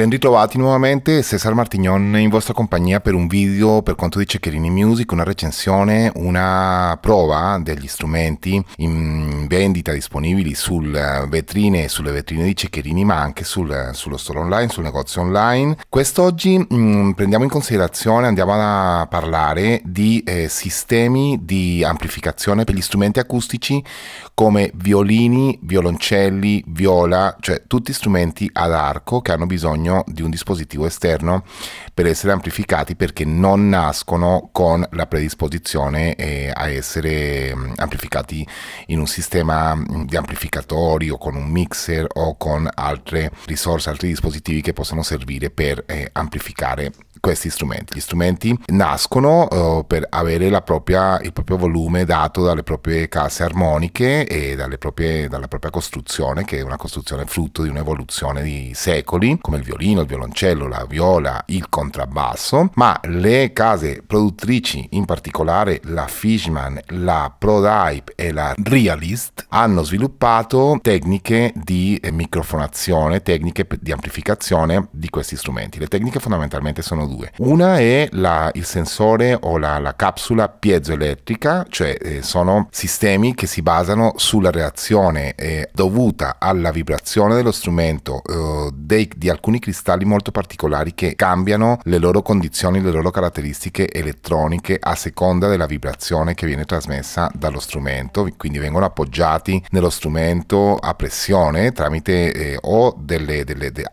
Ben ritrovati nuovamente, Cesar Martignon in vostra compagnia per un video per quanto di Ceccherini Music, una recensione, una prova degli strumenti in vendita disponibili sul eh, vetrine, sulle vetrine di Ceccherini ma anche sul, eh, sullo store online, sul negozio online. Quest'oggi mh, mm, prendiamo in considerazione, andiamo a parlare di eh, sistemi di amplificazione per gli strumenti acustici come violini, violoncelli, viola, cioè tutti strumenti ad arco che hanno bisogno bisogno di un dispositivo esterno per essere amplificati perché non nascono con la predisposizione eh, a essere mm, amplificati in un sistema mm, di amplificatori o con un mixer o con altre risorse, altri dispositivi che possono servire per eh, amplificare questi strumenti. Gli strumenti nascono uh, per avere propria, il proprio volume dato dalle proprie casse armoniche e proprie, dalla propria costruzione, che è una costruzione frutto di un'evoluzione di secoli, come il violino violino, il violoncello, la viola, il contrabbasso, ma le case produttrici, in particolare la Fishman, la Prodype e la Realist, hanno sviluppato tecniche di microfonazione, tecniche di amplificazione di questi strumenti. Le tecniche fondamentalmente sono due. Una è la, il sensore o la, la capsula piezoelettrica, cioè eh, sono sistemi che si basano sulla reazione eh, dovuta alla vibrazione dello strumento eh, dei, di alcuni cristalli molto particolari che cambiano le loro condizioni, le loro caratteristiche elettroniche a seconda della vibrazione che viene trasmessa dallo strumento, quindi vengono appoggiati nello strumento a pressione tramite eh, o delle, delle de,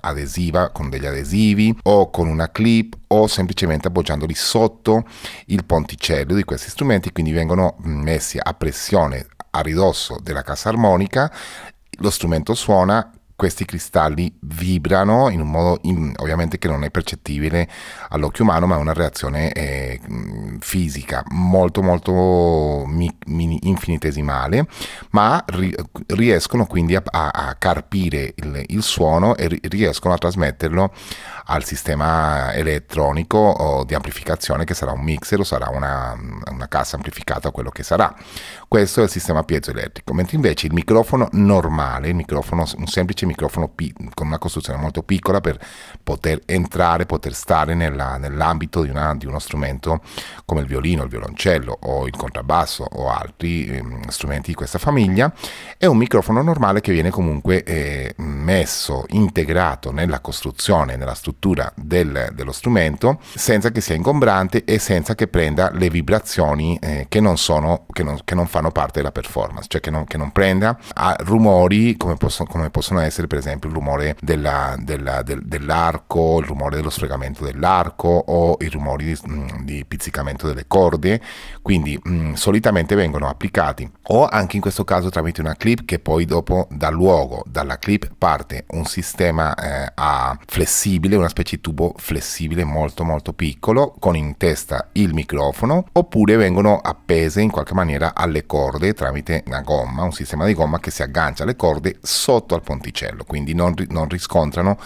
adesiva con degli adesivi o con una clip o semplicemente appoggiandoli sotto il ponticello di questi strumenti, quindi vengono mm, messi a pressione a ridosso della cassa armonica lo strumento suona questi cristalli vibrano in un modo in, ovviamente che non è percettibile all'occhio umano, ma è una reazione eh, fisica molto molto mi, mi infinitesimale, ma ri, riescono quindi a, a, a carpire il, il, suono e riescono a trasmetterlo al sistema elettronico di amplificazione che sarà un mixer o sarà una, una cassa amplificata, quello che sarà. Questo è il sistema piezoelettrico, mentre invece il microfono normale, il microfono, un semplice microfono pi- con una costruzione molto piccola per poter entrare, poter stare nella, nell'ambito di, una, di, uno strumento come il violino, il violoncello o il contrabbasso o altri eh, strumenti di questa famiglia, è un microfono normale che viene comunque eh, messo, integrato nella costruzione, nella struttura struttura del, dello strumento senza che sia ingombrante e senza che prenda le vibrazioni eh, che, non sono, che, non, che, non fanno parte della performance, cioè che non, che non prenda a rumori come, posso, come, possono essere per esempio il rumore dell'arco, del, dell il rumore dello sfregamento dell'arco o i rumori di, mm, di, pizzicamento delle corde, quindi mh, mm, solitamente vengono applicati o anche in questo caso tramite una clip che poi dopo dà luogo, dalla clip parte un sistema eh, a flessibile, una specie di tubo flessibile molto molto piccolo con in testa il microfono oppure vengono appese in qualche maniera alle corde tramite una gomma, un sistema di gomma che si aggancia alle corde sotto al ponticello, quindi non, non riscontrano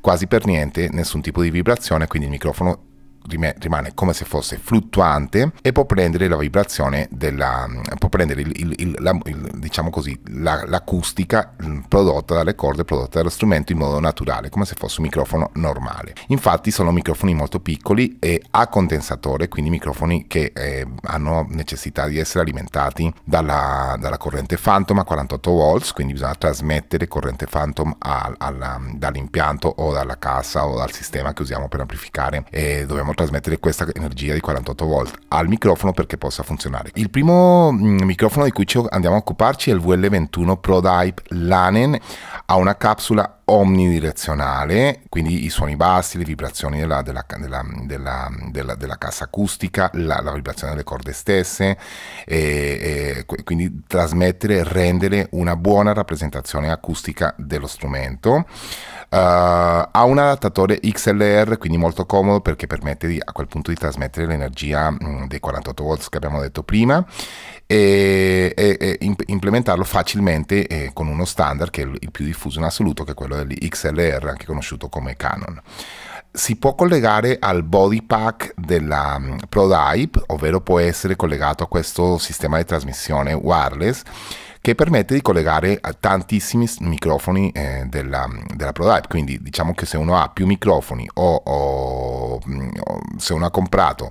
quasi per niente nessun tipo di vibrazione, quindi il microfono rimane come se fosse fluttuante e può prendere la vibrazione della può prendere il, il, il, la, diciamo così l'acustica mm, prodotta dalle corde prodotta dallo strumento in modo naturale come se fosse un microfono normale infatti sono microfoni molto piccoli e a condensatore quindi microfoni che eh, hanno necessità di essere alimentati dalla, dalla, corrente phantom a 48 volts quindi bisogna trasmettere corrente phantom dall'impianto o dalla cassa o dal sistema che usiamo per amplificare e dobbiamo possiamo trasmettere questa energia di 48 volt al microfono perché possa funzionare. Il primo mm, microfono di cui andiamo a occuparci è il VL21 ProDype Lanen ha una capsula omnidirezionale, quindi i suoni bassi, le vibrazioni della, della, della, della cassa acustica, la, la, vibrazione delle corde stesse, e, e, quindi trasmettere e rendere una buona rappresentazione acustica dello strumento. Uh, ha un adattatore XLR, quindi molto comodo perché permette di, a quel punto di trasmettere l'energia mh, dei 48 volts che abbiamo detto prima e, e, e implementarlo facilmente eh, con uno standard che è il più diffuso in assoluto, che è quello dell'XLR, anche conosciuto come Canon. Si può collegare al body pack della um, ovvero può essere collegato a questo sistema di trasmissione wireless che permette di collegare a tantissimi microfoni eh, della, mm, della ProDive. Quindi diciamo che se uno ha più microfoni o, o, mm, o se uno ha comprato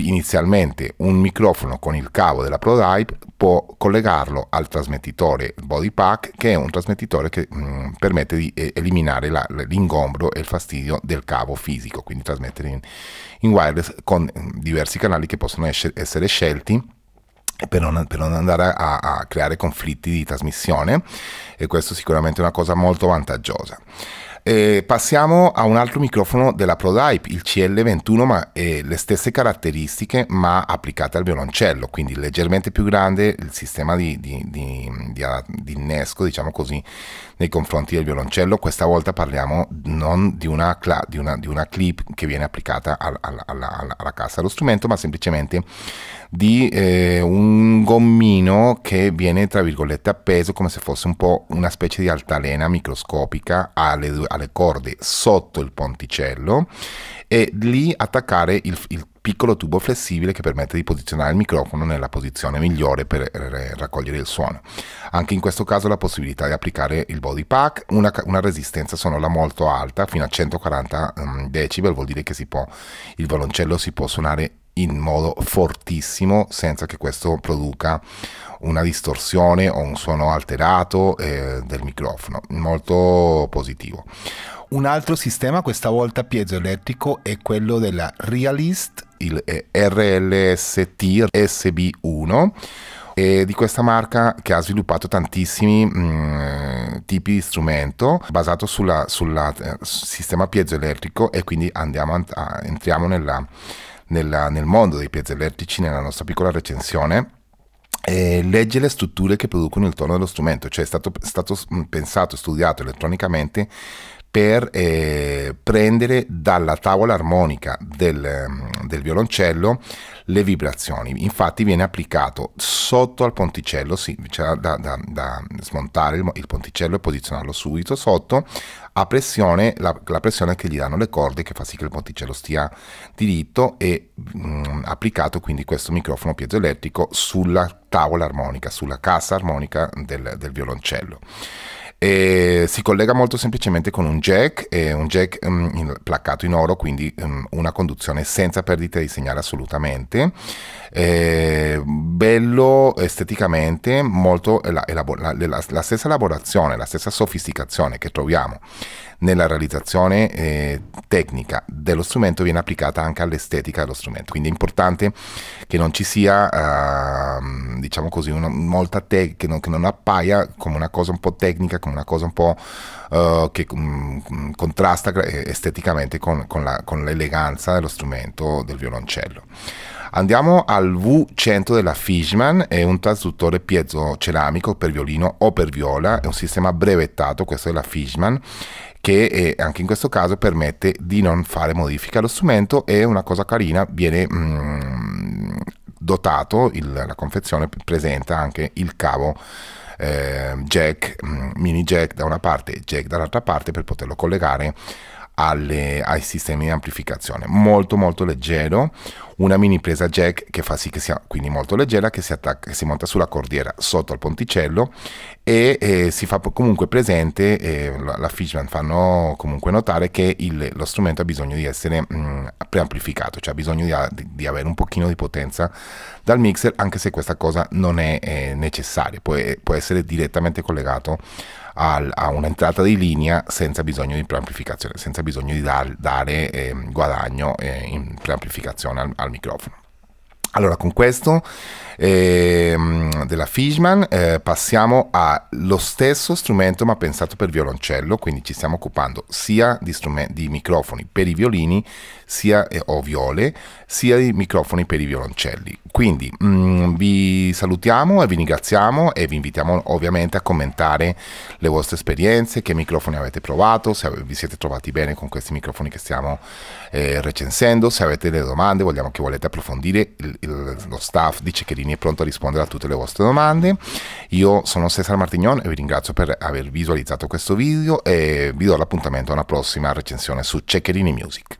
inizialmente un microfono con il cavo della ProRipe può collegarlo al trasmettitore Body Pack che è un trasmettitore che mh, mm, permette di eh, eliminare la, l'ingombro e il fastidio del cavo fisico quindi trasmettere in, in wireless con mm, diversi canali che possono esce, essere scelti per non, per non, andare a, a, creare conflitti di trasmissione e questo sicuramente è una cosa molto vantaggiosa. Eh, passiamo a un altro microfono della ProDype, il CL21, ma eh, le stesse caratteristiche ma applicate al violoncello, quindi leggermente più grande il sistema di, di, di, di, ah, innesco, diciamo così, nei confronti del violoncello. Questa volta parliamo non di una, una, una clip che viene applicata al, al, alla, alla, cassa dello strumento, ma semplicemente di eh, un gommino che viene, tra virgolette, appeso come se fosse un po' una specie di altalena microscopica alle due alle corde sotto il ponticello e lì attaccare il, il piccolo tubo flessibile che permette di posizionare il microfono nella posizione migliore per raccogliere il suono. Anche in questo caso la possibilità di applicare il body pack, una, una resistenza sonora molto alta, fino a 140 mm, decibel, vuol dire che può, il violoncello si può suonare in modo fortissimo senza che questo produca una distorsione o un suono alterato eh, del microfono, molto positivo. Un altro sistema, questa volta piezoelettrico, è quello della Realist, il eh, RLST SB1 di questa marca che ha sviluppato tantissimi mh, mm, tipi di strumento basato sul eh, sistema piezoelettrico e quindi andiamo a, entriamo nella nella, nel mondo dei piezoelettrici nella nostra piccola recensione legge le strutture che producono il tono dello strumento, cioè è stato, stato pensato e studiato elettronicamente per eh, prendere dalla tavola armonica del, ehm, del, violoncello le vibrazioni. Infatti viene applicato sotto al ponticello, sì, c'è da, da, da smontare il, il, ponticello e posizionarlo subito sotto, a pressione, la, la, pressione che gli danno le corde che fa sì che il ponticello stia diritto e mh, mm, applicato quindi questo microfono piezoelettrico sulla tavola armonica, sulla cassa armonica del, del violoncello. E si collega molto semplicemente con un jack, un jack um, in, placcato in oro, quindi um, una conduzione senza perdita di segnale assolutamente. E bello esteticamente, molto la, la, la, la stessa elaborazione, la stessa sofisticazione che troviamo nella realizzazione eh, tecnica dello strumento viene applicata anche all'estetica dello strumento. Quindi è importante che non ci sia, eh, diciamo così, una, molta te- che non, che non, appaia come una cosa un po' tecnica, come una cosa un po' eh, che mh, mm, mm, contrasta eh, esteticamente con, con, la, con l'eleganza dello strumento del violoncello. Andiamo al V100 della Fishman, è un traduttore piezo ceramico per violino o per viola, è un sistema brevettato, questo è la Fishman, che eh, anche in questo caso permette di non fare modifiche allo strumento è una cosa carina viene mm, dotato il, la confezione presenta anche il cavo eh, jack mm, mini jack da una parte jack dall'altra parte per poterlo collegare alle, ai sistemi di amplificazione molto molto leggero una mini presa jack che fa sì che sia quindi molto leggera, che si, attacca, che si monta sulla cordiera sotto al ponticello e eh, si fa comunque presente, eh, la Fishman fanno comunque notare che il, lo strumento ha bisogno di essere mh, mm, preamplificato, cioè ha bisogno di, di, avere un pochino di potenza dal mixer, anche se questa cosa non è eh, necessaria, può, eh, può essere direttamente collegato a un'entrata di linea senza bisogno di preamplificazione, senza bisogno di dar, dare eh, guadagno eh, in preamplificazione al, al mikrofon. Allora, con questo eh, della Fishman eh, passiamo allo stesso strumento ma pensato per violoncello, quindi ci stiamo occupando sia di, di microfoni per i violini sia, eh, o viole, sia di microfoni per i violoncelli. Quindi mm, vi salutiamo e vi ringraziamo e vi invitiamo ovviamente a commentare le vostre esperienze, che microfoni avete provato, se vi siete trovati bene con questi microfoni che stiamo eh, recensendo, se avete delle domande, vogliamo che volete approfondire il il, lo staff di Ceccherini è pronto a rispondere a tutte le vostre domande. Io sono Cesare Martignon e vi ringrazio per aver visualizzato questo video e vi do l'appuntamento a una prossima recensione su Ceccherini Music.